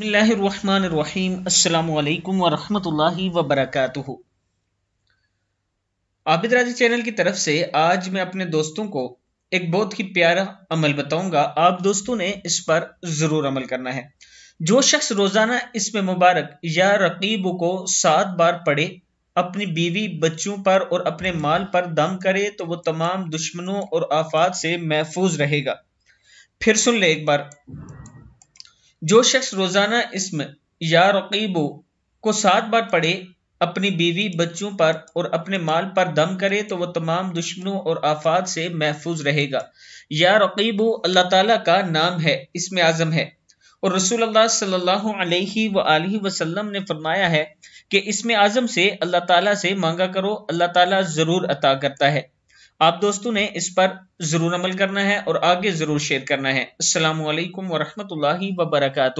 बसमीम अल्लाम वरहमतुल्लाहि आबिद राजी चैनल की तरफ से आज मैं अपने दोस्तों को एक बहुत ही प्यारा अमल बताऊंगा आप दोस्तों ने इस पर ज़रूर अमल करना है जो शख्स रोज़ाना इसमें मुबारक या रकीब को सात बार पढ़े अपनी बीवी बच्चों पर और अपने माल पर दम करे तो वो तमाम दुश्मनों और आफात से महफूज रहेगा फिर सुन ले एक बार जो शख्स रोज़ाना इसम या रकीबो को सात बार पढ़े अपनी बीवी बच्चों पर और अपने माल पर दम करे तो वह तमाम दुश्मनों और आफात से महफूज रहेगा या रकीबो अल्लाह ताला का नाम है इसमें आज़म है और रसूल अल्लाह सल्लल्लाहु अलैहि व वसल्लम ने फरमाया है कि इसमें आज़म से अल्लाह ताला से मांगा करो अल्लाह ताला ज़रूर अता करता है आप दोस्तों ने इस पर ज़रूर अमल करना है और आगे ज़रूर शेयर करना है असल वरहमत वरहमल वरक